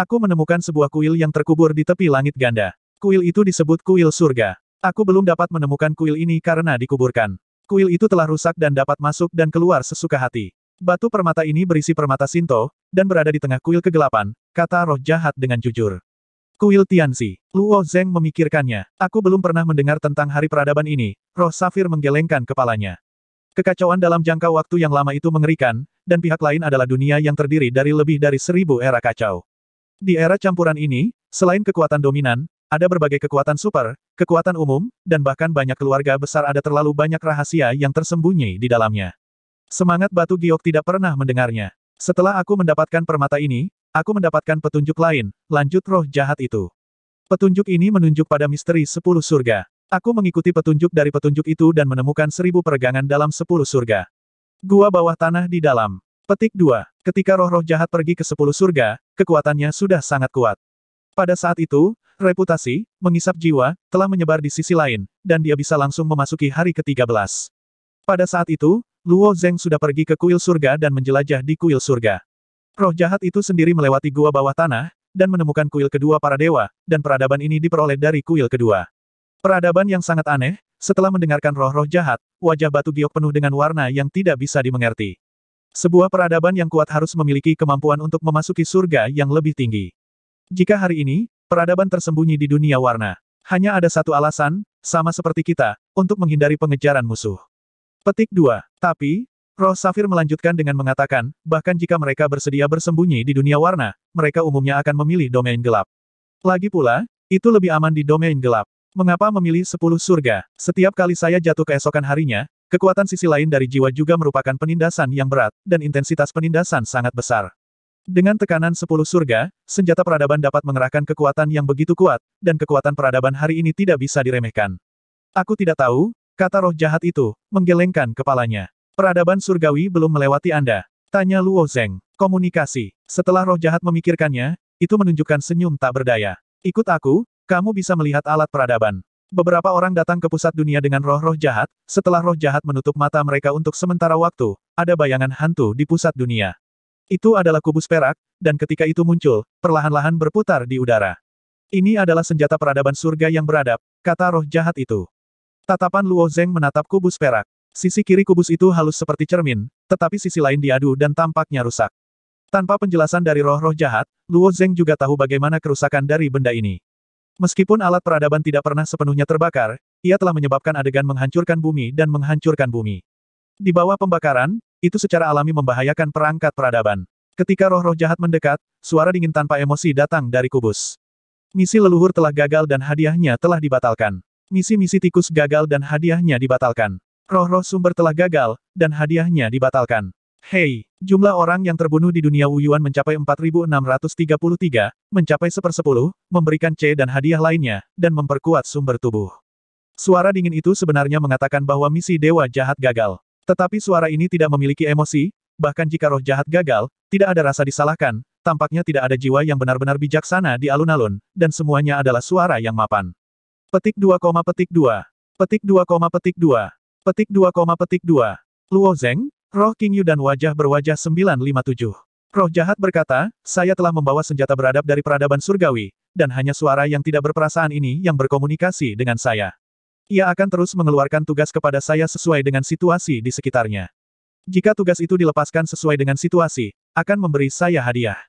Aku menemukan sebuah kuil yang terkubur di tepi langit ganda. Kuil itu disebut kuil surga. Aku belum dapat menemukan kuil ini karena dikuburkan. Kuil itu telah rusak dan dapat masuk dan keluar sesuka hati. Batu permata ini berisi permata Sinto, dan berada di tengah kuil kegelapan, kata roh jahat dengan jujur. Kuil Tianzi. Luo Zeng memikirkannya. Aku belum pernah mendengar tentang hari peradaban ini. Roh Safir menggelengkan kepalanya. Kekacauan dalam jangka waktu yang lama itu mengerikan, dan pihak lain adalah dunia yang terdiri dari lebih dari seribu era kacau. Di era campuran ini, selain kekuatan dominan, ada berbagai kekuatan super, kekuatan umum, dan bahkan banyak keluarga besar ada terlalu banyak rahasia yang tersembunyi di dalamnya. Semangat batu giok tidak pernah mendengarnya. Setelah aku mendapatkan permata ini, aku mendapatkan petunjuk lain, lanjut roh jahat itu. Petunjuk ini menunjuk pada misteri sepuluh surga. Aku mengikuti petunjuk dari petunjuk itu dan menemukan seribu peregangan dalam sepuluh surga. Gua bawah tanah di dalam. Petik dua. Ketika roh-roh jahat pergi ke sepuluh surga, kekuatannya sudah sangat kuat. Pada saat itu, reputasi, mengisap jiwa, telah menyebar di sisi lain, dan dia bisa langsung memasuki hari ke-13. Pada saat itu, Luo Zeng sudah pergi ke kuil surga dan menjelajah di kuil surga. Roh jahat itu sendiri melewati gua bawah tanah, dan menemukan kuil kedua para dewa, dan peradaban ini diperoleh dari kuil kedua. Peradaban yang sangat aneh, setelah mendengarkan roh-roh jahat, wajah batu giok penuh dengan warna yang tidak bisa dimengerti. Sebuah peradaban yang kuat harus memiliki kemampuan untuk memasuki surga yang lebih tinggi. Jika hari ini, peradaban tersembunyi di dunia warna, hanya ada satu alasan, sama seperti kita, untuk menghindari pengejaran musuh. Petik 2. Tapi, Roh Safir melanjutkan dengan mengatakan, bahkan jika mereka bersedia bersembunyi di dunia warna, mereka umumnya akan memilih domain gelap. Lagi pula, itu lebih aman di domain gelap. Mengapa memilih 10 surga? Setiap kali saya jatuh keesokan harinya, Kekuatan sisi lain dari jiwa juga merupakan penindasan yang berat, dan intensitas penindasan sangat besar. Dengan tekanan sepuluh surga, senjata peradaban dapat mengerahkan kekuatan yang begitu kuat, dan kekuatan peradaban hari ini tidak bisa diremehkan. Aku tidak tahu, kata roh jahat itu, menggelengkan kepalanya. Peradaban surgawi belum melewati Anda. Tanya Luo Zeng. Komunikasi. Setelah roh jahat memikirkannya, itu menunjukkan senyum tak berdaya. Ikut aku, kamu bisa melihat alat peradaban. Beberapa orang datang ke pusat dunia dengan roh-roh jahat, setelah roh jahat menutup mata mereka untuk sementara waktu, ada bayangan hantu di pusat dunia. Itu adalah kubus perak, dan ketika itu muncul, perlahan-lahan berputar di udara. Ini adalah senjata peradaban surga yang beradab, kata roh jahat itu. Tatapan Luo Zeng menatap kubus perak. Sisi kiri kubus itu halus seperti cermin, tetapi sisi lain diadu dan tampaknya rusak. Tanpa penjelasan dari roh-roh jahat, Luo Zeng juga tahu bagaimana kerusakan dari benda ini. Meskipun alat peradaban tidak pernah sepenuhnya terbakar, ia telah menyebabkan adegan menghancurkan bumi dan menghancurkan bumi. Di bawah pembakaran, itu secara alami membahayakan perangkat peradaban. Ketika roh-roh jahat mendekat, suara dingin tanpa emosi datang dari kubus. Misi leluhur telah gagal dan hadiahnya telah dibatalkan. Misi-misi tikus gagal dan hadiahnya dibatalkan. Roh-roh sumber telah gagal, dan hadiahnya dibatalkan. Hei, jumlah orang yang terbunuh di dunia Wuyuan mencapai 4633, mencapai sepersepuluh, memberikan C dan hadiah lainnya, dan memperkuat sumber tubuh. Suara dingin itu sebenarnya mengatakan bahwa misi dewa jahat gagal. Tetapi suara ini tidak memiliki emosi, bahkan jika roh jahat gagal, tidak ada rasa disalahkan, tampaknya tidak ada jiwa yang benar-benar bijaksana di alun-alun, dan semuanya adalah suara yang mapan. Petik 2, petik 2. Petik 2, petik 2. Petik 2, petik 2. Luo Zeng, Roh King Yu dan wajah berwajah 957. Roh jahat berkata, saya telah membawa senjata beradab dari peradaban surgawi, dan hanya suara yang tidak berperasaan ini yang berkomunikasi dengan saya. Ia akan terus mengeluarkan tugas kepada saya sesuai dengan situasi di sekitarnya. Jika tugas itu dilepaskan sesuai dengan situasi, akan memberi saya hadiah.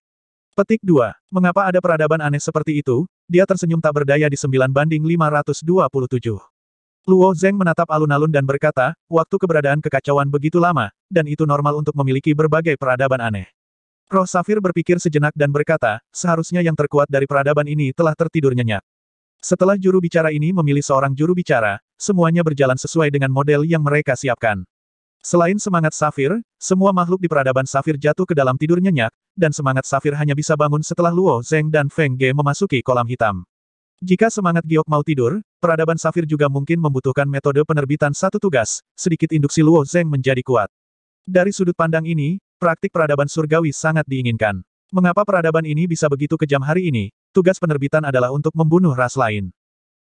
Petik 2. Mengapa ada peradaban aneh seperti itu? Dia tersenyum tak berdaya di 9 banding 527. Luo Zeng menatap alun-alun dan berkata, waktu keberadaan kekacauan begitu lama, dan itu normal untuk memiliki berbagai peradaban aneh. Roh Safir berpikir sejenak dan berkata, seharusnya yang terkuat dari peradaban ini telah tertidur nyenyak. Setelah juru bicara ini memilih seorang juru bicara, semuanya berjalan sesuai dengan model yang mereka siapkan. Selain semangat Safir, semua makhluk di peradaban Safir jatuh ke dalam tidur nyenyak, dan semangat Safir hanya bisa bangun setelah Luo Zeng dan Feng Ge memasuki kolam hitam. Jika semangat giok mau tidur, peradaban safir juga mungkin membutuhkan metode penerbitan satu tugas, sedikit induksi Luo Zeng menjadi kuat. Dari sudut pandang ini, praktik peradaban surgawi sangat diinginkan. Mengapa peradaban ini bisa begitu kejam hari ini? Tugas penerbitan adalah untuk membunuh ras lain.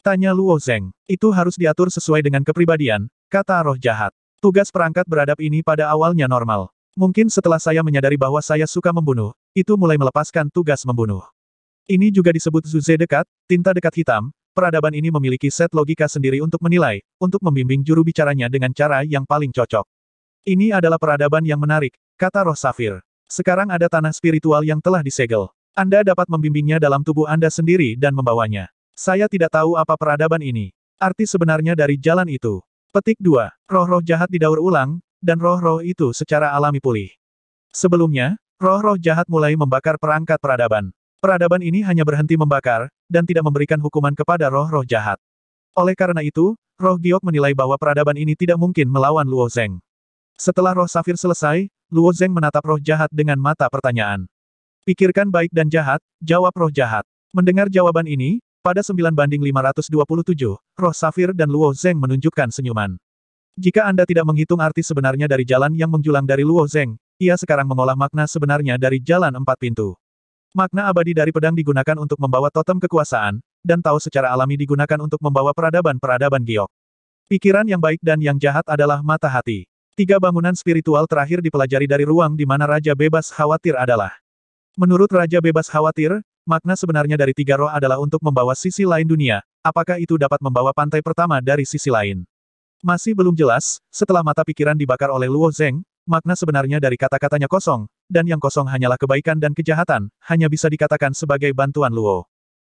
Tanya Luo Zeng. Itu harus diatur sesuai dengan kepribadian, kata roh jahat. Tugas perangkat beradab ini pada awalnya normal. Mungkin setelah saya menyadari bahwa saya suka membunuh, itu mulai melepaskan tugas membunuh. Ini juga disebut Zuze dekat, tinta dekat hitam, peradaban ini memiliki set logika sendiri untuk menilai, untuk membimbing juru bicaranya dengan cara yang paling cocok. Ini adalah peradaban yang menarik, kata roh safir. Sekarang ada tanah spiritual yang telah disegel. Anda dapat membimbingnya dalam tubuh Anda sendiri dan membawanya. Saya tidak tahu apa peradaban ini. Arti sebenarnya dari jalan itu. Petik 2. Roh-roh jahat didaur ulang, dan roh-roh itu secara alami pulih. Sebelumnya, roh-roh jahat mulai membakar perangkat peradaban. Peradaban ini hanya berhenti membakar, dan tidak memberikan hukuman kepada roh-roh jahat. Oleh karena itu, roh Giok menilai bahwa peradaban ini tidak mungkin melawan Luo Zeng. Setelah roh safir selesai, Luo Zeng menatap roh jahat dengan mata pertanyaan. Pikirkan baik dan jahat, jawab roh jahat. Mendengar jawaban ini, pada 9 banding 527, roh safir dan Luo Zeng menunjukkan senyuman. Jika Anda tidak menghitung arti sebenarnya dari jalan yang menjulang dari Luo Zeng, ia sekarang mengolah makna sebenarnya dari jalan empat pintu. Makna abadi dari pedang digunakan untuk membawa totem kekuasaan, dan tahu secara alami digunakan untuk membawa peradaban-peradaban giok. Pikiran yang baik dan yang jahat adalah mata hati. Tiga bangunan spiritual terakhir dipelajari dari ruang di mana Raja Bebas Khawatir adalah. Menurut Raja Bebas Khawatir, makna sebenarnya dari tiga roh adalah untuk membawa sisi lain dunia, apakah itu dapat membawa pantai pertama dari sisi lain. Masih belum jelas, setelah mata pikiran dibakar oleh Luo Zeng, makna sebenarnya dari kata-katanya kosong, dan yang kosong hanyalah kebaikan dan kejahatan, hanya bisa dikatakan sebagai bantuan Luo.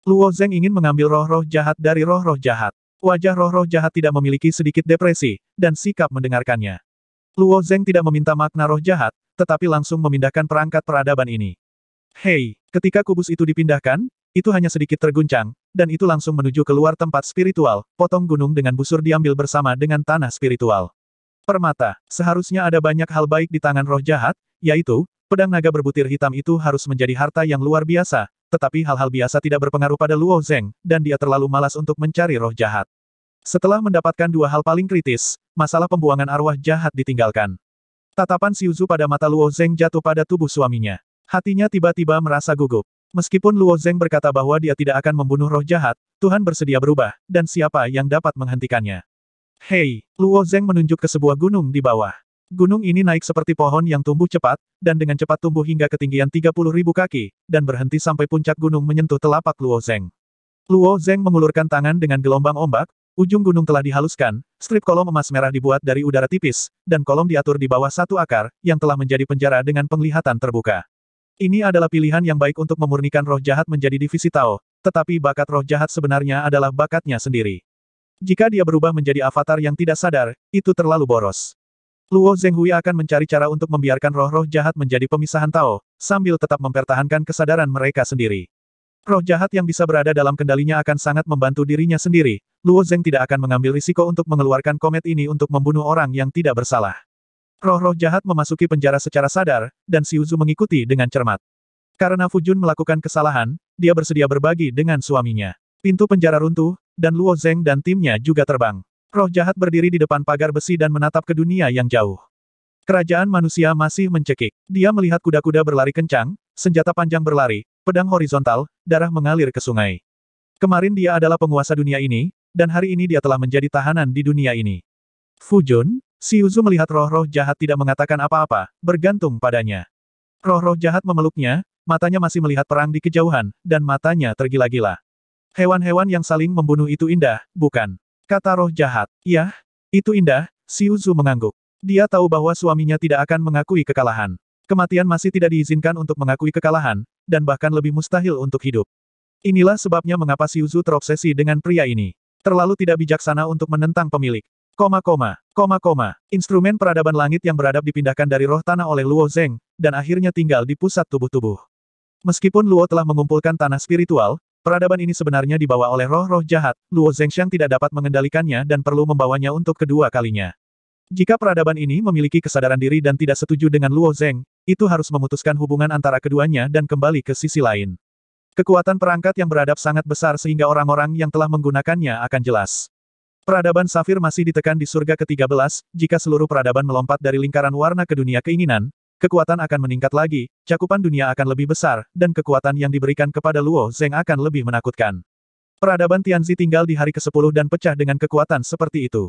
Luo Zeng ingin mengambil roh-roh jahat dari roh-roh jahat. Wajah roh-roh jahat tidak memiliki sedikit depresi, dan sikap mendengarkannya. Luo Zeng tidak meminta makna roh jahat, tetapi langsung memindahkan perangkat peradaban ini. Hei, ketika kubus itu dipindahkan, itu hanya sedikit terguncang, dan itu langsung menuju keluar tempat spiritual, potong gunung dengan busur diambil bersama dengan tanah spiritual. Permata, seharusnya ada banyak hal baik di tangan roh jahat, yaitu, Pedang naga berbutir hitam itu harus menjadi harta yang luar biasa, tetapi hal-hal biasa tidak berpengaruh pada Luo Zeng, dan dia terlalu malas untuk mencari roh jahat. Setelah mendapatkan dua hal paling kritis, masalah pembuangan arwah jahat ditinggalkan. Tatapan Siuzu pada mata Luo Zeng jatuh pada tubuh suaminya. Hatinya tiba-tiba merasa gugup. Meskipun Luo Zeng berkata bahwa dia tidak akan membunuh roh jahat, Tuhan bersedia berubah, dan siapa yang dapat menghentikannya? Hei, Luo Zeng menunjuk ke sebuah gunung di bawah. Gunung ini naik seperti pohon yang tumbuh cepat, dan dengan cepat tumbuh hingga ketinggian 30 ribu kaki, dan berhenti sampai puncak gunung menyentuh telapak Luo Zeng. Luo Zeng mengulurkan tangan dengan gelombang ombak, ujung gunung telah dihaluskan, strip kolom emas merah dibuat dari udara tipis, dan kolom diatur di bawah satu akar, yang telah menjadi penjara dengan penglihatan terbuka. Ini adalah pilihan yang baik untuk memurnikan roh jahat menjadi divisi Tao, tetapi bakat roh jahat sebenarnya adalah bakatnya sendiri. Jika dia berubah menjadi avatar yang tidak sadar, itu terlalu boros. Luo Zhenghui akan mencari cara untuk membiarkan roh-roh jahat menjadi pemisahan Tao, sambil tetap mempertahankan kesadaran mereka sendiri. Roh jahat yang bisa berada dalam kendalinya akan sangat membantu dirinya sendiri, Luo Zheng tidak akan mengambil risiko untuk mengeluarkan komet ini untuk membunuh orang yang tidak bersalah. Roh-roh jahat memasuki penjara secara sadar, dan Zhu mengikuti dengan cermat. Karena Fujun melakukan kesalahan, dia bersedia berbagi dengan suaminya. Pintu penjara runtuh, dan Luo Zheng dan timnya juga terbang. Roh jahat berdiri di depan pagar besi dan menatap ke dunia yang jauh. Kerajaan manusia masih mencekik. Dia melihat kuda-kuda berlari kencang, senjata panjang berlari, pedang horizontal, darah mengalir ke sungai. Kemarin dia adalah penguasa dunia ini, dan hari ini dia telah menjadi tahanan di dunia ini. Fujun, si Yuzu melihat roh-roh jahat tidak mengatakan apa-apa, bergantung padanya. Roh-roh jahat memeluknya, matanya masih melihat perang di kejauhan, dan matanya tergila-gila. Hewan-hewan yang saling membunuh itu indah, bukan? Kata roh jahat. Yah, itu indah, si Uzu mengangguk. Dia tahu bahwa suaminya tidak akan mengakui kekalahan. Kematian masih tidak diizinkan untuk mengakui kekalahan, dan bahkan lebih mustahil untuk hidup. Inilah sebabnya mengapa si Uzu terobsesi dengan pria ini. Terlalu tidak bijaksana untuk menentang pemilik. Koma koma, koma koma, instrumen peradaban langit yang beradab dipindahkan dari roh tanah oleh Luo Zeng, dan akhirnya tinggal di pusat tubuh-tubuh. Meskipun Luo telah mengumpulkan tanah spiritual, Peradaban ini sebenarnya dibawa oleh roh-roh jahat, Luo Zhengxiang tidak dapat mengendalikannya dan perlu membawanya untuk kedua kalinya. Jika peradaban ini memiliki kesadaran diri dan tidak setuju dengan Luo Zheng, itu harus memutuskan hubungan antara keduanya dan kembali ke sisi lain. Kekuatan perangkat yang beradab sangat besar sehingga orang-orang yang telah menggunakannya akan jelas. Peradaban Safir masih ditekan di surga ke-13, jika seluruh peradaban melompat dari lingkaran warna ke dunia keinginan, Kekuatan akan meningkat lagi, cakupan dunia akan lebih besar, dan kekuatan yang diberikan kepada Luo Zeng akan lebih menakutkan. Peradaban Tianzi tinggal di hari ke-10 dan pecah dengan kekuatan seperti itu.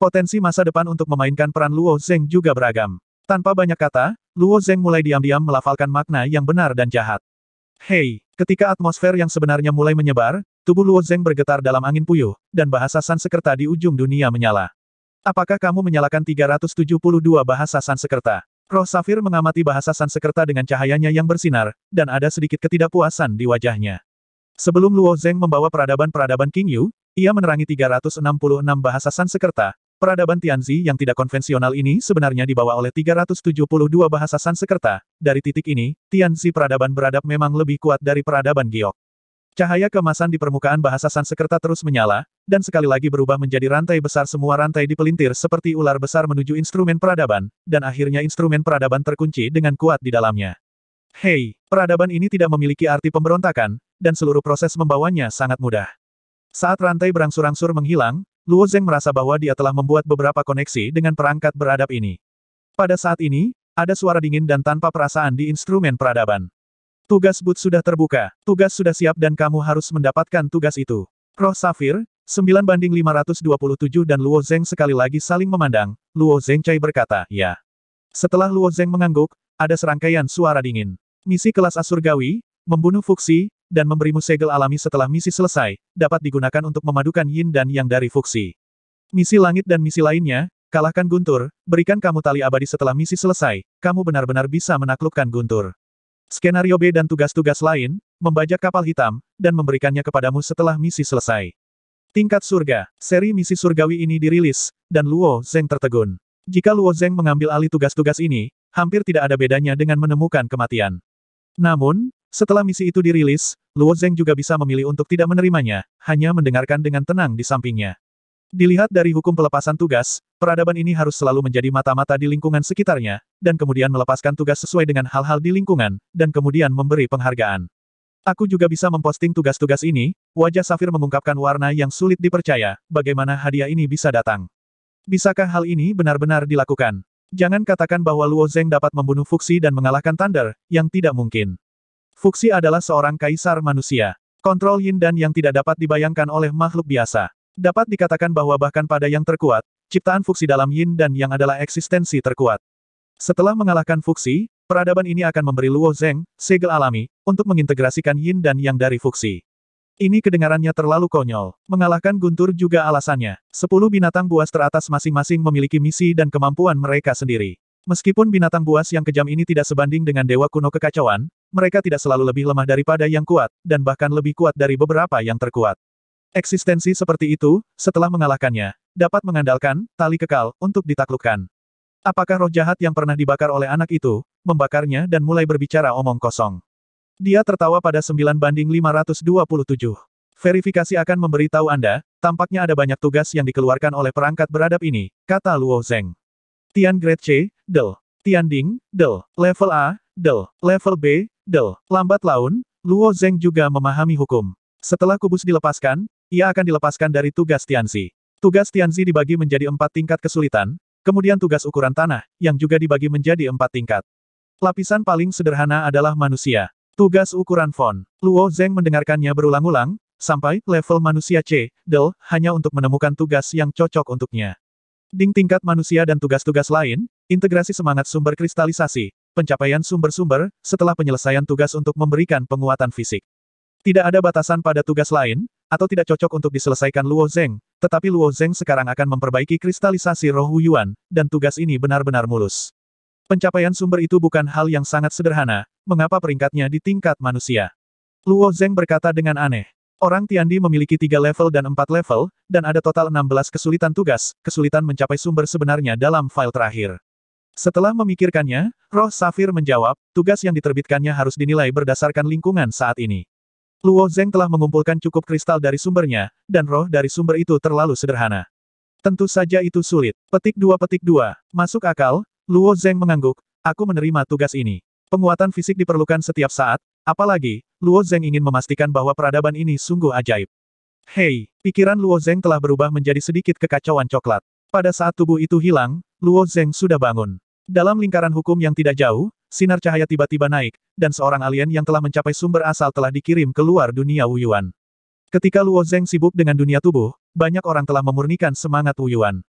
Potensi masa depan untuk memainkan peran Luo Zeng juga beragam. Tanpa banyak kata, Luo Zeng mulai diam-diam melafalkan makna yang benar dan jahat. Hei, ketika atmosfer yang sebenarnya mulai menyebar, tubuh Luo Zeng bergetar dalam angin puyuh, dan bahasa Sansekerta di ujung dunia menyala. Apakah kamu menyalakan 372 bahasa Sansekerta? Roh Safir mengamati bahasa Sansekerta dengan cahayanya yang bersinar, dan ada sedikit ketidakpuasan di wajahnya. Sebelum Luo Zeng membawa peradaban-peradaban King Yu, ia menerangi 366 bahasa Sansekerta. Peradaban Tianzi yang tidak konvensional ini sebenarnya dibawa oleh 372 bahasa Sansekerta. Dari titik ini, Tianzi peradaban beradab memang lebih kuat dari peradaban Giok. Cahaya kemasan di permukaan bahasa Sansekerta terus menyala, dan sekali lagi berubah menjadi rantai besar semua rantai dipelintir seperti ular besar menuju instrumen peradaban, dan akhirnya instrumen peradaban terkunci dengan kuat di dalamnya. Hei, peradaban ini tidak memiliki arti pemberontakan, dan seluruh proses membawanya sangat mudah. Saat rantai berangsur-angsur menghilang, Luo Zeng merasa bahwa dia telah membuat beberapa koneksi dengan perangkat beradab ini. Pada saat ini, ada suara dingin dan tanpa perasaan di instrumen peradaban. Tugas but sudah terbuka, tugas sudah siap dan kamu harus mendapatkan tugas itu. Roh Safir, 9 banding 527 dan Luo Zeng sekali lagi saling memandang, Luo Zeng Cai berkata, ya. Setelah Luo Zeng mengangguk, ada serangkaian suara dingin. Misi kelas Asurgawi, membunuh Fuxi, dan memberimu segel alami setelah misi selesai, dapat digunakan untuk memadukan yin dan yang dari Fuxi. Misi langit dan misi lainnya, kalahkan Guntur, berikan kamu tali abadi setelah misi selesai, kamu benar-benar bisa menaklukkan Guntur. Skenario B dan tugas-tugas lain, membajak kapal hitam, dan memberikannya kepadamu setelah misi selesai. Tingkat Surga, seri misi surgawi ini dirilis, dan Luo Zeng tertegun. Jika Luo Zeng mengambil alih tugas-tugas ini, hampir tidak ada bedanya dengan menemukan kematian. Namun, setelah misi itu dirilis, Luo Zeng juga bisa memilih untuk tidak menerimanya, hanya mendengarkan dengan tenang di sampingnya. Dilihat dari hukum pelepasan tugas, peradaban ini harus selalu menjadi mata-mata di lingkungan sekitarnya, dan kemudian melepaskan tugas sesuai dengan hal-hal di lingkungan, dan kemudian memberi penghargaan. Aku juga bisa memposting tugas-tugas ini, wajah Safir mengungkapkan warna yang sulit dipercaya, bagaimana hadiah ini bisa datang. Bisakah hal ini benar-benar dilakukan? Jangan katakan bahwa Luo Zeng dapat membunuh Fuxi dan mengalahkan Thunder, yang tidak mungkin. Fuxi adalah seorang kaisar manusia. Kontrol Yin dan yang tidak dapat dibayangkan oleh makhluk biasa. Dapat dikatakan bahwa bahkan pada yang terkuat, ciptaan fuksi dalam yin dan yang adalah eksistensi terkuat. Setelah mengalahkan fuksi, peradaban ini akan memberi Luo Zeng, segel alami, untuk mengintegrasikan yin dan yang dari fuksi. Ini kedengarannya terlalu konyol. Mengalahkan guntur juga alasannya. Sepuluh binatang buas teratas masing-masing memiliki misi dan kemampuan mereka sendiri. Meskipun binatang buas yang kejam ini tidak sebanding dengan dewa kuno kekacauan, mereka tidak selalu lebih lemah daripada yang kuat, dan bahkan lebih kuat dari beberapa yang terkuat. Eksistensi seperti itu, setelah mengalahkannya, dapat mengandalkan tali kekal untuk ditaklukkan. Apakah roh jahat yang pernah dibakar oleh anak itu, membakarnya dan mulai berbicara omong kosong? Dia tertawa pada 9 banding 527. Verifikasi akan memberi tahu Anda, tampaknya ada banyak tugas yang dikeluarkan oleh perangkat beradab ini, kata Luo Zeng. Tian Grade C, Del. Tian Ding, Del. Level A, Del. Level B, Del. Lambat laun, Luo Zeng juga memahami hukum. Setelah kubus dilepaskan, ia akan dilepaskan dari tugas Tianzi. Tugas Tianzi dibagi menjadi empat tingkat kesulitan, kemudian tugas ukuran tanah, yang juga dibagi menjadi empat tingkat. Lapisan paling sederhana adalah manusia. Tugas ukuran font. Luo Zeng mendengarkannya berulang-ulang, sampai level manusia C, Del, hanya untuk menemukan tugas yang cocok untuknya. Ding tingkat manusia dan tugas-tugas lain, integrasi semangat sumber kristalisasi, pencapaian sumber-sumber, setelah penyelesaian tugas untuk memberikan penguatan fisik. Tidak ada batasan pada tugas lain, atau tidak cocok untuk diselesaikan Luo Zeng, tetapi Luo Zeng sekarang akan memperbaiki kristalisasi roh Yuan, dan tugas ini benar-benar mulus. Pencapaian sumber itu bukan hal yang sangat sederhana, mengapa peringkatnya di tingkat manusia. Luo Zeng berkata dengan aneh. Orang Tiandi memiliki tiga level dan empat level, dan ada total 16 kesulitan tugas, kesulitan mencapai sumber sebenarnya dalam file terakhir. Setelah memikirkannya, Roh Safir menjawab, tugas yang diterbitkannya harus dinilai berdasarkan lingkungan saat ini. Luo Zeng telah mengumpulkan cukup kristal dari sumbernya, dan roh dari sumber itu terlalu sederhana. Tentu saja itu sulit. Petik dua petik dua. Masuk akal, Luo Zeng mengangguk, aku menerima tugas ini. Penguatan fisik diperlukan setiap saat, apalagi, Luo Zeng ingin memastikan bahwa peradaban ini sungguh ajaib. Hei, pikiran Luo Zeng telah berubah menjadi sedikit kekacauan coklat. Pada saat tubuh itu hilang, Luo Zeng sudah bangun. Dalam lingkaran hukum yang tidak jauh, sinar cahaya tiba-tiba naik, dan seorang alien yang telah mencapai sumber asal telah dikirim keluar dunia Wuyuan. Ketika Luo Zeng sibuk dengan dunia tubuh, banyak orang telah memurnikan semangat Wuyuan.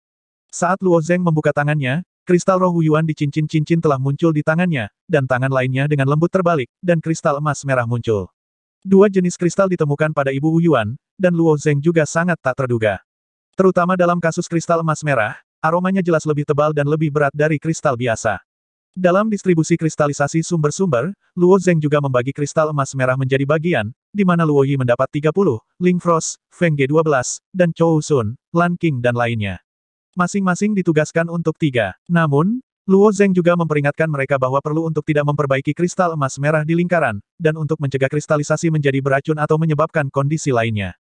Saat Luo Zeng membuka tangannya, kristal roh Wuyuan di cincin-cincin telah muncul di tangannya, dan tangan lainnya dengan lembut terbalik, dan kristal emas merah muncul. Dua jenis kristal ditemukan pada ibu Wuyuan, dan Luo Zeng juga sangat tak terduga. Terutama dalam kasus kristal emas merah, aromanya jelas lebih tebal dan lebih berat dari kristal biasa. Dalam distribusi kristalisasi sumber-sumber, Luo Zeng juga membagi kristal emas merah menjadi bagian, di mana Luo Yi mendapat 30, Ling Frost, Feng G12, dan Chou Sun, Lan King dan lainnya. Masing-masing ditugaskan untuk tiga. Namun, Luo Zeng juga memperingatkan mereka bahwa perlu untuk tidak memperbaiki kristal emas merah di lingkaran, dan untuk mencegah kristalisasi menjadi beracun atau menyebabkan kondisi lainnya.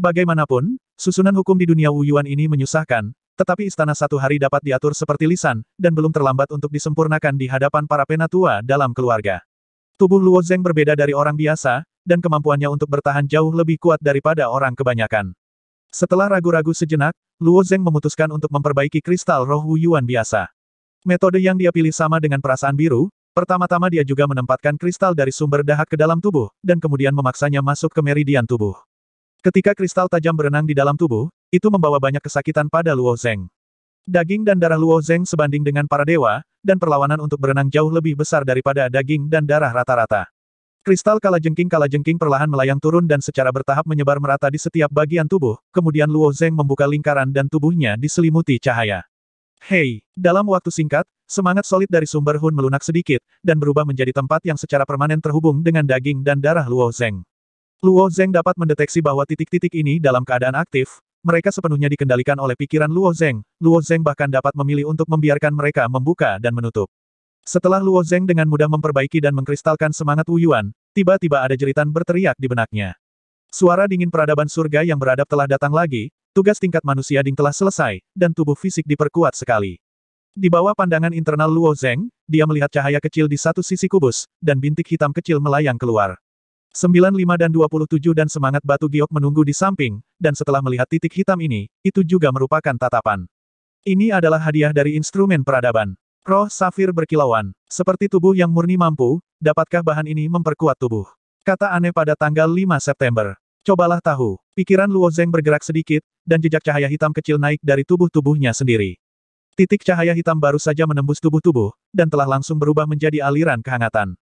Bagaimanapun, susunan hukum di dunia Wu Yuan ini menyusahkan, tetapi istana satu hari dapat diatur seperti lisan, dan belum terlambat untuk disempurnakan di hadapan para penatua dalam keluarga. Tubuh Luo Zeng berbeda dari orang biasa, dan kemampuannya untuk bertahan jauh lebih kuat daripada orang kebanyakan. Setelah ragu-ragu sejenak, Luo Zeng memutuskan untuk memperbaiki kristal roh Yuan biasa. Metode yang dia pilih sama dengan perasaan biru, pertama-tama dia juga menempatkan kristal dari sumber dahak ke dalam tubuh, dan kemudian memaksanya masuk ke meridian tubuh. Ketika kristal tajam berenang di dalam tubuh, itu membawa banyak kesakitan pada Luo Zeng. Daging dan darah Luo Zeng sebanding dengan para dewa, dan perlawanan untuk berenang jauh lebih besar daripada daging dan darah rata-rata. Kristal kalajengking-kalajengking perlahan melayang turun dan secara bertahap menyebar merata di setiap bagian tubuh, kemudian Luo Zeng membuka lingkaran dan tubuhnya diselimuti cahaya. Hei, dalam waktu singkat, semangat solid dari sumber Hun melunak sedikit, dan berubah menjadi tempat yang secara permanen terhubung dengan daging dan darah Luo Zeng. Luo Zeng dapat mendeteksi bahwa titik-titik ini dalam keadaan aktif, mereka sepenuhnya dikendalikan oleh pikiran Luo Zeng. Luo Zeng bahkan dapat memilih untuk membiarkan mereka membuka dan menutup. Setelah Luo Zeng dengan mudah memperbaiki dan mengkristalkan semangat Wu Yuan, tiba-tiba ada jeritan berteriak di benaknya. Suara dingin peradaban surga yang beradab telah datang lagi, tugas tingkat manusia ding telah selesai, dan tubuh fisik diperkuat sekali. Di bawah pandangan internal Luo Zeng, dia melihat cahaya kecil di satu sisi kubus, dan bintik hitam kecil melayang keluar. 95 dan 27 dan semangat batu giok menunggu di samping, dan setelah melihat titik hitam ini, itu juga merupakan tatapan. Ini adalah hadiah dari instrumen peradaban. Roh safir berkilauan. Seperti tubuh yang murni mampu, dapatkah bahan ini memperkuat tubuh? Kata aneh pada tanggal 5 September. Cobalah tahu. Pikiran Luo Zeng bergerak sedikit, dan jejak cahaya hitam kecil naik dari tubuh-tubuhnya sendiri. Titik cahaya hitam baru saja menembus tubuh-tubuh, dan telah langsung berubah menjadi aliran kehangatan.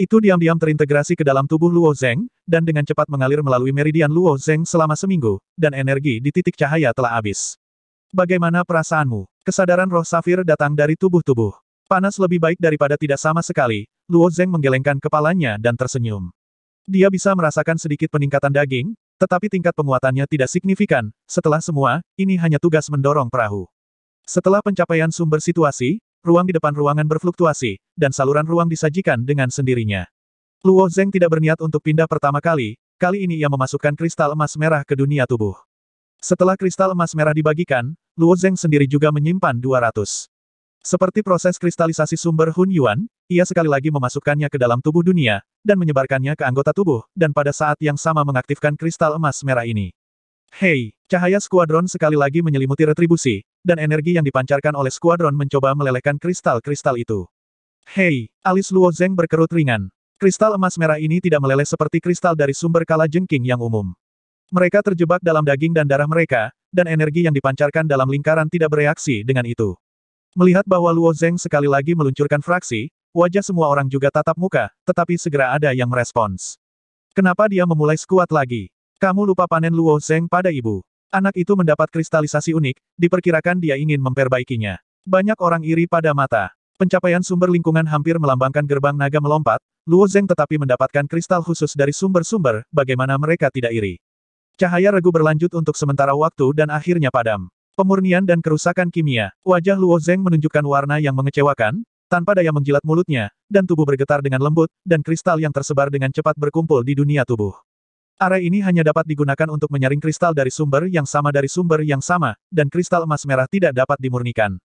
Itu diam-diam terintegrasi ke dalam tubuh Luo Zeng, dan dengan cepat mengalir melalui meridian Luo Zeng selama seminggu, dan energi di titik cahaya telah habis. Bagaimana perasaanmu? Kesadaran roh safir datang dari tubuh-tubuh. Panas lebih baik daripada tidak sama sekali, Luo Zeng menggelengkan kepalanya dan tersenyum. Dia bisa merasakan sedikit peningkatan daging, tetapi tingkat penguatannya tidak signifikan. Setelah semua, ini hanya tugas mendorong perahu. Setelah pencapaian sumber situasi, ruang di depan ruangan berfluktuasi, dan saluran ruang disajikan dengan sendirinya. Luo Zeng tidak berniat untuk pindah pertama kali, kali ini ia memasukkan kristal emas merah ke dunia tubuh. Setelah kristal emas merah dibagikan, Luo Zeng sendiri juga menyimpan 200. Seperti proses kristalisasi sumber Hun Yuan, ia sekali lagi memasukkannya ke dalam tubuh dunia, dan menyebarkannya ke anggota tubuh, dan pada saat yang sama mengaktifkan kristal emas merah ini. Hei, cahaya skuadron sekali lagi menyelimuti retribusi, dan energi yang dipancarkan oleh skuadron mencoba melelehkan kristal-kristal itu. Hei, alis Luo Zeng berkerut ringan. Kristal emas merah ini tidak meleleh seperti kristal dari sumber kala jengking yang umum. Mereka terjebak dalam daging dan darah mereka, dan energi yang dipancarkan dalam lingkaran tidak bereaksi dengan itu. Melihat bahwa Luo Zeng sekali lagi meluncurkan fraksi, wajah semua orang juga tatap muka, tetapi segera ada yang merespons. Kenapa dia memulai skuat lagi? Kamu lupa panen Luo Zeng pada ibu. Anak itu mendapat kristalisasi unik, diperkirakan dia ingin memperbaikinya. Banyak orang iri pada mata. Pencapaian sumber lingkungan hampir melambangkan gerbang naga melompat, Luo Zeng tetapi mendapatkan kristal khusus dari sumber-sumber, bagaimana mereka tidak iri. Cahaya regu berlanjut untuk sementara waktu dan akhirnya padam. Pemurnian dan kerusakan kimia, wajah Luo Zeng menunjukkan warna yang mengecewakan, tanpa daya menjilat mulutnya, dan tubuh bergetar dengan lembut, dan kristal yang tersebar dengan cepat berkumpul di dunia tubuh. Array ini hanya dapat digunakan untuk menyaring kristal dari sumber yang sama dari sumber yang sama, dan kristal emas merah tidak dapat dimurnikan.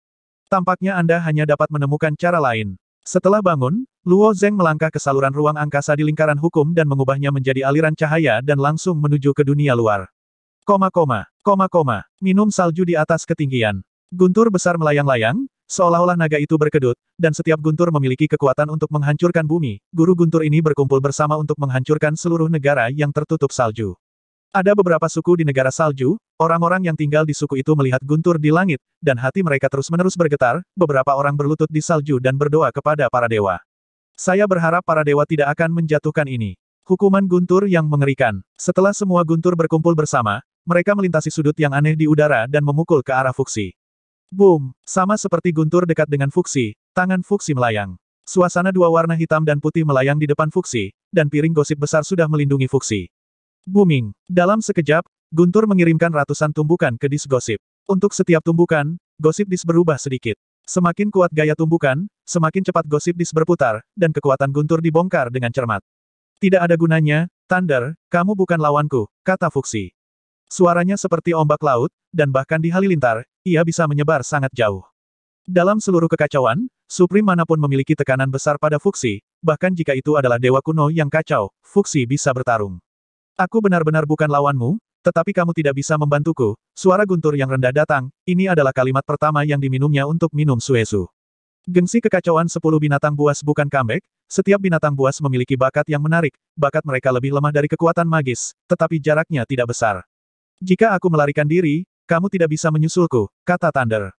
Tampaknya Anda hanya dapat menemukan cara lain. Setelah bangun, Luo Zeng melangkah ke saluran ruang angkasa di lingkaran hukum dan mengubahnya menjadi aliran cahaya dan langsung menuju ke dunia luar. Koma koma, koma koma, minum salju di atas ketinggian. Guntur besar melayang-layang, Seolah-olah naga itu berkedut, dan setiap guntur memiliki kekuatan untuk menghancurkan bumi, guru guntur ini berkumpul bersama untuk menghancurkan seluruh negara yang tertutup salju. Ada beberapa suku di negara salju, orang-orang yang tinggal di suku itu melihat guntur di langit, dan hati mereka terus-menerus bergetar, beberapa orang berlutut di salju dan berdoa kepada para dewa. Saya berharap para dewa tidak akan menjatuhkan ini. Hukuman guntur yang mengerikan. Setelah semua guntur berkumpul bersama, mereka melintasi sudut yang aneh di udara dan memukul ke arah fuksi. Boom! Sama seperti guntur dekat dengan Fuxi, tangan Fuxi melayang. Suasana dua warna hitam dan putih melayang di depan Fuxi, dan piring gosip besar sudah melindungi Fuxi. Booming! Dalam sekejap, Guntur mengirimkan ratusan tumbukan ke disk gosip. Untuk setiap tumbukan, gosip disk berubah sedikit. Semakin kuat gaya tumbukan, semakin cepat gosip disk berputar, dan kekuatan Guntur dibongkar dengan cermat. Tidak ada gunanya, Thunder, kamu bukan lawanku, kata Fuxi. Suaranya seperti ombak laut, dan bahkan di halilintar, ia bisa menyebar sangat jauh. Dalam seluruh kekacauan, Supreme manapun memiliki tekanan besar pada Fuxi, bahkan jika itu adalah dewa kuno yang kacau, Fuxi bisa bertarung. Aku benar-benar bukan lawanmu, tetapi kamu tidak bisa membantuku. Suara guntur yang rendah datang, ini adalah kalimat pertama yang diminumnya untuk minum suesu. Gengsi kekacauan sepuluh binatang buas bukan comeback, setiap binatang buas memiliki bakat yang menarik, bakat mereka lebih lemah dari kekuatan magis, tetapi jaraknya tidak besar. Jika aku melarikan diri, kamu tidak bisa menyusulku, kata Thunder.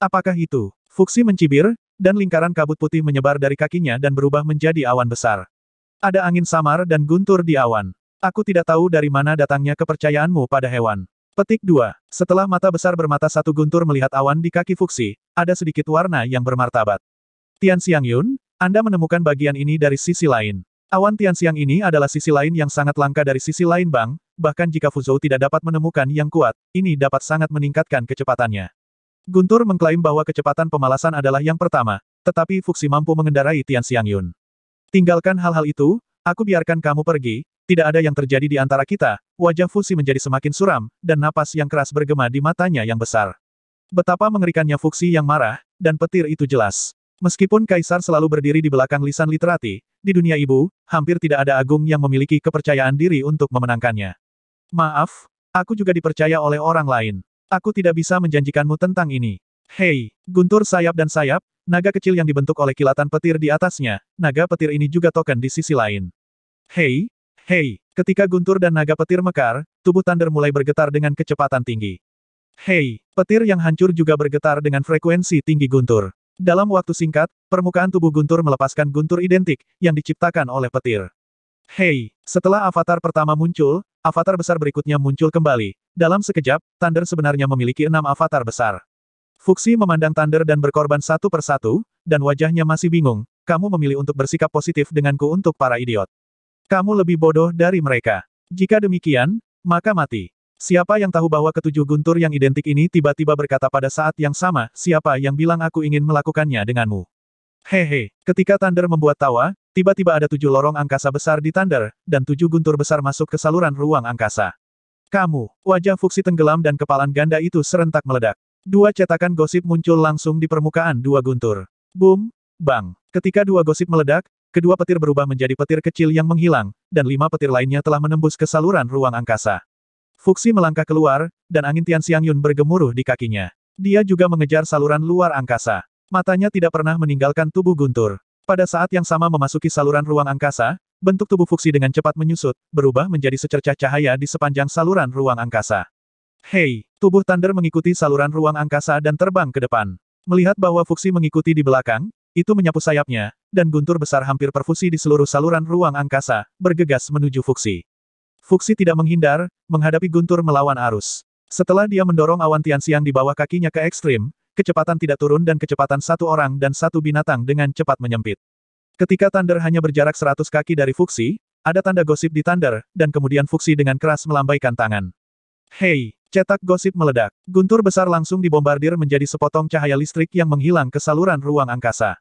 Apakah itu? Fuxi mencibir, dan lingkaran kabut putih menyebar dari kakinya dan berubah menjadi awan besar. Ada angin samar dan guntur di awan. Aku tidak tahu dari mana datangnya kepercayaanmu pada hewan. Petik 2. Setelah mata besar bermata satu guntur melihat awan di kaki Fuxi, ada sedikit warna yang bermartabat. Tian Xiang Yun, Anda menemukan bagian ini dari sisi lain. Awan Tian Xiang ini adalah sisi lain yang sangat langka dari sisi lain Bang, bahkan jika Fuzhou tidak dapat menemukan yang kuat, ini dapat sangat meningkatkan kecepatannya. Guntur mengklaim bahwa kecepatan pemalasan adalah yang pertama, tetapi Fuxi mampu mengendarai Tian Xiangyun. Tinggalkan hal-hal itu, aku biarkan kamu pergi, tidak ada yang terjadi di antara kita, wajah Fuxi menjadi semakin suram, dan napas yang keras bergema di matanya yang besar. Betapa mengerikannya Fuxi yang marah, dan petir itu jelas. Meskipun Kaisar selalu berdiri di belakang lisan literati, di dunia ibu, hampir tidak ada agung yang memiliki kepercayaan diri untuk memenangkannya. Maaf, aku juga dipercaya oleh orang lain. Aku tidak bisa menjanjikanmu tentang ini. Hei, guntur sayap dan sayap, naga kecil yang dibentuk oleh kilatan petir di atasnya, naga petir ini juga token di sisi lain. Hei, hei, ketika guntur dan naga petir mekar, tubuh Thunder mulai bergetar dengan kecepatan tinggi. Hei, petir yang hancur juga bergetar dengan frekuensi tinggi guntur. Dalam waktu singkat, permukaan tubuh guntur melepaskan guntur identik, yang diciptakan oleh petir. Hei, setelah avatar pertama muncul, avatar besar berikutnya muncul kembali. Dalam sekejap, Thunder sebenarnya memiliki enam avatar besar. Fuxi memandang Thunder dan berkorban satu persatu, dan wajahnya masih bingung, kamu memilih untuk bersikap positif denganku untuk para idiot. Kamu lebih bodoh dari mereka. Jika demikian, maka mati. Siapa yang tahu bahwa ketujuh guntur yang identik ini tiba-tiba berkata pada saat yang sama, siapa yang bilang aku ingin melakukannya denganmu? Hehe, ketika Thunder membuat tawa, Tiba-tiba ada tujuh lorong angkasa besar di Thunder, dan tujuh guntur besar masuk ke saluran ruang angkasa. Kamu, wajah Fuxi tenggelam dan kepalan ganda itu serentak meledak. Dua cetakan gosip muncul langsung di permukaan dua guntur. Boom, bang. Ketika dua gosip meledak, kedua petir berubah menjadi petir kecil yang menghilang, dan lima petir lainnya telah menembus ke saluran ruang angkasa. Fuxi melangkah keluar, dan angin Tian Xiang Yun bergemuruh di kakinya. Dia juga mengejar saluran luar angkasa. Matanya tidak pernah meninggalkan tubuh guntur. Pada saat yang sama memasuki saluran ruang angkasa, bentuk tubuh fuksi dengan cepat menyusut, berubah menjadi secercah cahaya di sepanjang saluran ruang angkasa. Hei, tubuh Thunder mengikuti saluran ruang angkasa dan terbang ke depan. Melihat bahwa fuksi mengikuti di belakang, itu menyapu sayapnya, dan guntur besar hampir perfusi di seluruh saluran ruang angkasa, bergegas menuju fuksi. Fuksi tidak menghindar, menghadapi guntur melawan arus. Setelah dia mendorong awan siang di bawah kakinya ke ekstrim, Kecepatan tidak turun dan kecepatan satu orang dan satu binatang dengan cepat menyempit. Ketika Thunder hanya berjarak 100 kaki dari Fuxi, ada tanda gosip di Thunder, dan kemudian Fuxi dengan keras melambaikan tangan. Hei, cetak gosip meledak. Guntur besar langsung dibombardir menjadi sepotong cahaya listrik yang menghilang ke saluran ruang angkasa.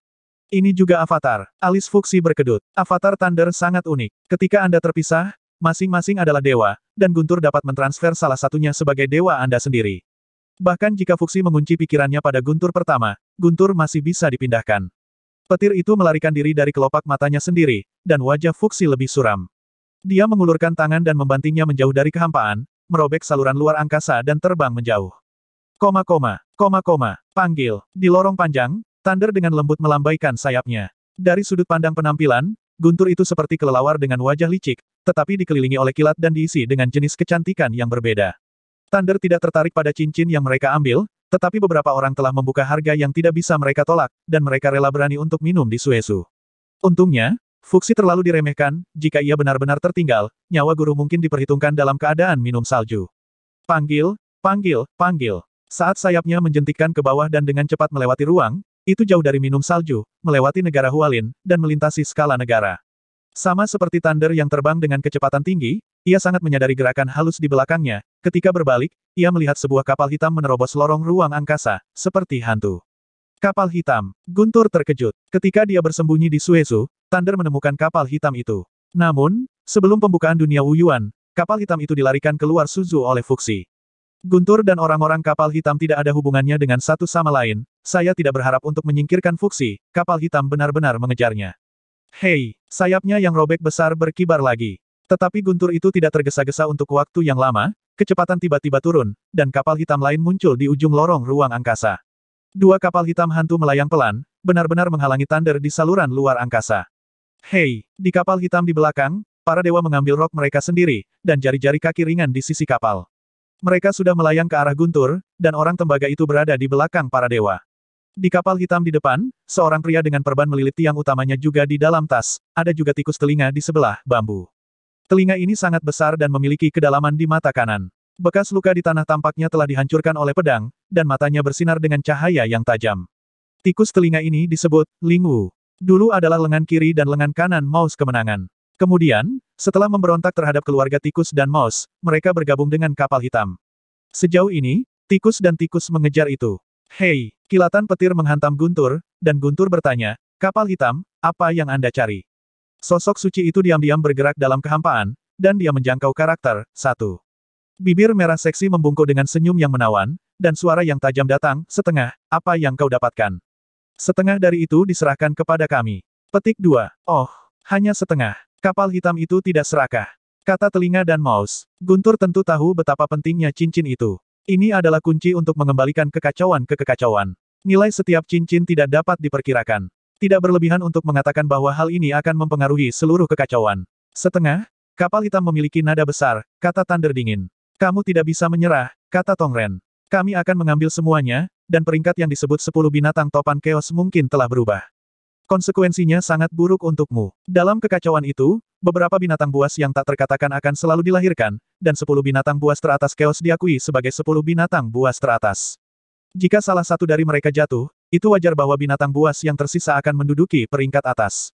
Ini juga avatar. Alis Fuxi berkedut. Avatar Thunder sangat unik. Ketika Anda terpisah, masing-masing adalah dewa, dan Guntur dapat mentransfer salah satunya sebagai dewa Anda sendiri. Bahkan jika Fuxi mengunci pikirannya pada guntur pertama, guntur masih bisa dipindahkan. Petir itu melarikan diri dari kelopak matanya sendiri, dan wajah Fuxi lebih suram. Dia mengulurkan tangan dan membantingnya menjauh dari kehampaan, merobek saluran luar angkasa dan terbang menjauh. Koma koma, koma koma, panggil. Di lorong panjang, Thunder dengan lembut melambaikan sayapnya. Dari sudut pandang penampilan, guntur itu seperti kelelawar dengan wajah licik, tetapi dikelilingi oleh kilat dan diisi dengan jenis kecantikan yang berbeda. Thunder tidak tertarik pada cincin yang mereka ambil, tetapi beberapa orang telah membuka harga yang tidak bisa mereka tolak, dan mereka rela berani untuk minum di Suesu. Untungnya, Fuxi terlalu diremehkan, jika ia benar-benar tertinggal, nyawa guru mungkin diperhitungkan dalam keadaan minum salju. Panggil, panggil, panggil. Saat sayapnya menjentikkan ke bawah dan dengan cepat melewati ruang, itu jauh dari minum salju, melewati negara Hualin, dan melintasi skala negara. Sama seperti Thunder yang terbang dengan kecepatan tinggi, ia sangat menyadari gerakan halus di belakangnya, ketika berbalik, ia melihat sebuah kapal hitam menerobos lorong ruang angkasa, seperti hantu. Kapal hitam. Guntur terkejut. Ketika dia bersembunyi di Suezu, Thunder menemukan kapal hitam itu. Namun, sebelum pembukaan dunia Wuyuan, kapal hitam itu dilarikan keluar Suzu oleh Fuxi. Guntur dan orang-orang kapal hitam tidak ada hubungannya dengan satu sama lain, saya tidak berharap untuk menyingkirkan Fuxi, kapal hitam benar-benar mengejarnya. Hei, sayapnya yang robek besar berkibar lagi. Tetapi guntur itu tidak tergesa-gesa untuk waktu yang lama, kecepatan tiba-tiba turun, dan kapal hitam lain muncul di ujung lorong ruang angkasa. Dua kapal hitam hantu melayang pelan, benar-benar menghalangi Thunder di saluran luar angkasa. Hei, di kapal hitam di belakang, para dewa mengambil rok mereka sendiri, dan jari-jari kaki ringan di sisi kapal. Mereka sudah melayang ke arah guntur, dan orang tembaga itu berada di belakang para dewa. Di kapal hitam di depan, seorang pria dengan perban melilit tiang utamanya juga di dalam tas, ada juga tikus telinga di sebelah bambu. Telinga ini sangat besar dan memiliki kedalaman di mata kanan. Bekas luka di tanah tampaknya telah dihancurkan oleh pedang, dan matanya bersinar dengan cahaya yang tajam. Tikus telinga ini disebut Lingu. Dulu adalah lengan kiri dan lengan kanan Maus kemenangan. Kemudian, setelah memberontak terhadap keluarga tikus dan Maus, mereka bergabung dengan kapal hitam. Sejauh ini, tikus dan tikus mengejar itu. Hei, kilatan petir menghantam Guntur, dan Guntur bertanya, kapal hitam, apa yang Anda cari? Sosok suci itu diam-diam bergerak dalam kehampaan, dan dia menjangkau karakter, satu. Bibir merah seksi membungkuk dengan senyum yang menawan, dan suara yang tajam datang, setengah, apa yang kau dapatkan? Setengah dari itu diserahkan kepada kami. Petik dua. Oh, hanya setengah. Kapal hitam itu tidak serakah. Kata telinga dan mouse. Guntur tentu tahu betapa pentingnya cincin itu. Ini adalah kunci untuk mengembalikan kekacauan ke kekacauan. Nilai setiap cincin tidak dapat diperkirakan. Tidak berlebihan untuk mengatakan bahwa hal ini akan mempengaruhi seluruh kekacauan. Setengah, kapal hitam memiliki nada besar, kata Thunder dingin. Kamu tidak bisa menyerah, kata Tongren. Kami akan mengambil semuanya, dan peringkat yang disebut sepuluh binatang topan keos mungkin telah berubah. Konsekuensinya sangat buruk untukmu. Dalam kekacauan itu, beberapa binatang buas yang tak terkatakan akan selalu dilahirkan, dan sepuluh binatang buas teratas keos diakui sebagai sepuluh binatang buas teratas. Jika salah satu dari mereka jatuh, itu wajar bahwa binatang buas yang tersisa akan menduduki peringkat atas.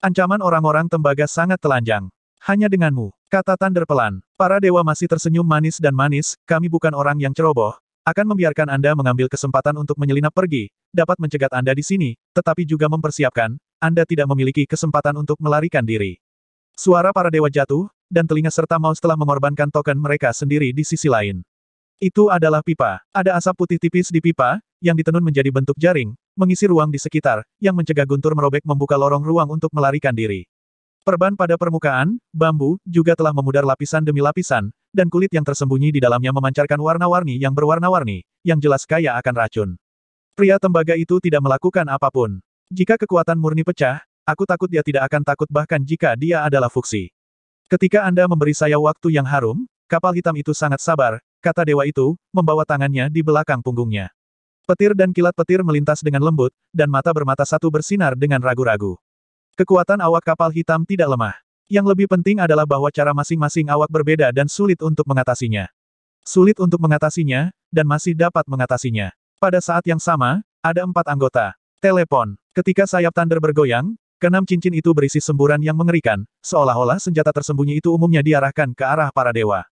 Ancaman orang-orang tembaga sangat telanjang. Hanya denganmu, kata Thunder pelan. Para dewa masih tersenyum manis dan manis, kami bukan orang yang ceroboh, akan membiarkan Anda mengambil kesempatan untuk menyelinap pergi, dapat mencegat Anda di sini, tetapi juga mempersiapkan, Anda tidak memiliki kesempatan untuk melarikan diri. Suara para dewa jatuh, dan telinga serta maus telah mengorbankan token mereka sendiri di sisi lain. Itu adalah pipa. Ada asap putih tipis di pipa, yang ditenun menjadi bentuk jaring, mengisi ruang di sekitar, yang mencegah guntur merobek membuka lorong ruang untuk melarikan diri. Perban pada permukaan, bambu, juga telah memudar lapisan demi lapisan, dan kulit yang tersembunyi di dalamnya memancarkan warna-warni yang berwarna-warni, yang jelas kaya akan racun. Pria tembaga itu tidak melakukan apapun. Jika kekuatan murni pecah, aku takut dia tidak akan takut bahkan jika dia adalah fuksi. Ketika Anda memberi saya waktu yang harum, Kapal hitam itu sangat sabar, kata dewa itu, membawa tangannya di belakang punggungnya. Petir dan kilat petir melintas dengan lembut, dan mata bermata satu bersinar dengan ragu-ragu. Kekuatan awak kapal hitam tidak lemah. Yang lebih penting adalah bahwa cara masing-masing awak berbeda dan sulit untuk mengatasinya. Sulit untuk mengatasinya, dan masih dapat mengatasinya. Pada saat yang sama, ada empat anggota. Telepon. Ketika sayap Thunder bergoyang, keenam cincin itu berisi semburan yang mengerikan, seolah-olah senjata tersembunyi itu umumnya diarahkan ke arah para dewa.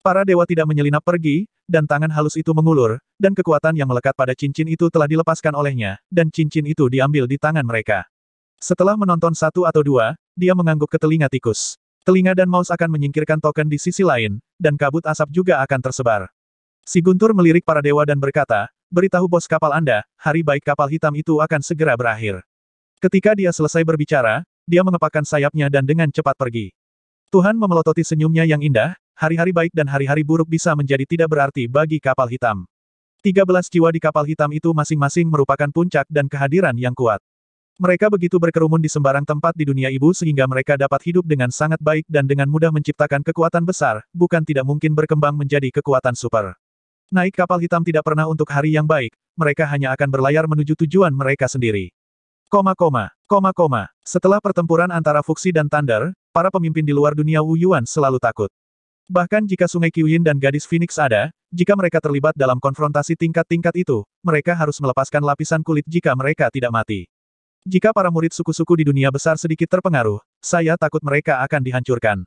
Para dewa tidak menyelinap pergi, dan tangan halus itu mengulur, dan kekuatan yang melekat pada cincin itu telah dilepaskan olehnya, dan cincin itu diambil di tangan mereka. Setelah menonton satu atau dua, dia mengangguk ke telinga tikus. Telinga dan maus akan menyingkirkan token di sisi lain, dan kabut asap juga akan tersebar. Si Guntur melirik para dewa dan berkata, beritahu bos kapal Anda, hari baik kapal hitam itu akan segera berakhir. Ketika dia selesai berbicara, dia mengepakkan sayapnya dan dengan cepat pergi. Tuhan memelototi senyumnya yang indah, hari-hari baik dan hari-hari buruk bisa menjadi tidak berarti bagi kapal hitam. 13 jiwa di kapal hitam itu masing-masing merupakan puncak dan kehadiran yang kuat. Mereka begitu berkerumun di sembarang tempat di dunia ibu sehingga mereka dapat hidup dengan sangat baik dan dengan mudah menciptakan kekuatan besar, bukan tidak mungkin berkembang menjadi kekuatan super. Naik kapal hitam tidak pernah untuk hari yang baik, mereka hanya akan berlayar menuju tujuan mereka sendiri. Koma koma, koma koma. Setelah pertempuran antara Fuxi dan Thunder, para pemimpin di luar dunia Wu Yuan selalu takut. Bahkan jika Sungai Kiuyin dan Gadis Phoenix ada, jika mereka terlibat dalam konfrontasi tingkat-tingkat itu, mereka harus melepaskan lapisan kulit jika mereka tidak mati. Jika para murid suku-suku di dunia besar sedikit terpengaruh, saya takut mereka akan dihancurkan.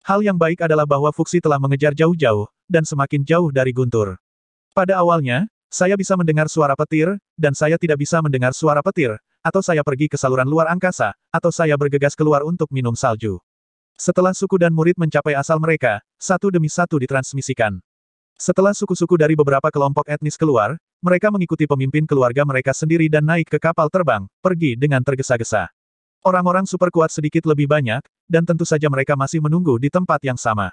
Hal yang baik adalah bahwa Fuxi telah mengejar jauh-jauh, dan semakin jauh dari Guntur. Pada awalnya, saya bisa mendengar suara petir, dan saya tidak bisa mendengar suara petir, atau saya pergi ke saluran luar angkasa, atau saya bergegas keluar untuk minum salju. Setelah suku dan murid mencapai asal mereka, satu demi satu ditransmisikan. Setelah suku-suku dari beberapa kelompok etnis keluar, mereka mengikuti pemimpin keluarga mereka sendiri dan naik ke kapal terbang, pergi dengan tergesa-gesa. Orang-orang super kuat sedikit lebih banyak, dan tentu saja mereka masih menunggu di tempat yang sama.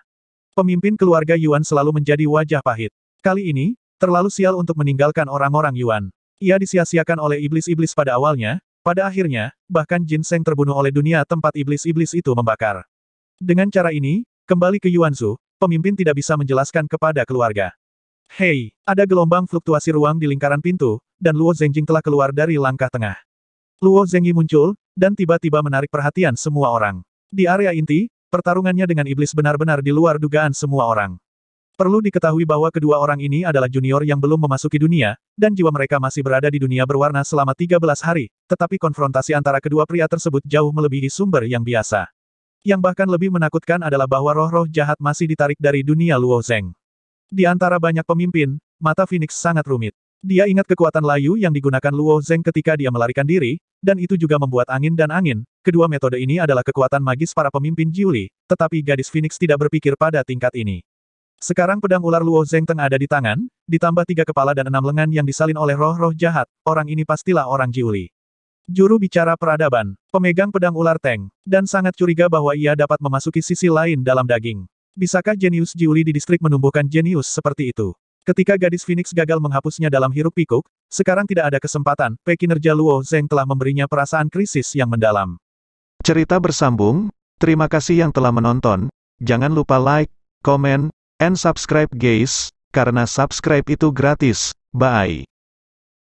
Pemimpin keluarga Yuan selalu menjadi wajah pahit. Kali ini, terlalu sial untuk meninggalkan orang-orang Yuan. Ia disia-siakan oleh iblis-iblis pada awalnya, pada akhirnya, bahkan Jin Seng terbunuh oleh dunia tempat iblis-iblis itu membakar. Dengan cara ini, kembali ke Yuanzu, pemimpin tidak bisa menjelaskan kepada keluarga. Hei, ada gelombang fluktuasi ruang di lingkaran pintu, dan Luo Zhengjing telah keluar dari langkah tengah. Luo Zhengyi muncul, dan tiba-tiba menarik perhatian semua orang. Di area inti, pertarungannya dengan iblis benar-benar di luar dugaan semua orang. Perlu diketahui bahwa kedua orang ini adalah junior yang belum memasuki dunia, dan jiwa mereka masih berada di dunia berwarna selama 13 hari, tetapi konfrontasi antara kedua pria tersebut jauh melebihi sumber yang biasa. Yang bahkan lebih menakutkan adalah bahwa roh-roh jahat masih ditarik dari dunia Luo Zeng. Di antara banyak pemimpin, mata Phoenix sangat rumit. Dia ingat kekuatan layu yang digunakan Luo Zeng ketika dia melarikan diri, dan itu juga membuat angin dan angin. Kedua metode ini adalah kekuatan magis para pemimpin Jiuli, tetapi gadis Phoenix tidak berpikir pada tingkat ini. Sekarang pedang ular Luo Zeng Teng ada di tangan, ditambah tiga kepala dan enam lengan yang disalin oleh roh-roh jahat, orang ini pastilah orang Jiuli. Juru bicara peradaban, pemegang pedang ular Teng, dan sangat curiga bahwa ia dapat memasuki sisi lain dalam daging. Bisakah jenius Jiuli di distrik menumbuhkan jenius seperti itu? Ketika gadis Phoenix gagal menghapusnya dalam hiruk pikuk, sekarang tidak ada kesempatan, Pekinerja Luo Zeng telah memberinya perasaan krisis yang mendalam. Cerita bersambung, terima kasih yang telah menonton, jangan lupa like, komen, and subscribe guys, karena subscribe itu gratis, bye.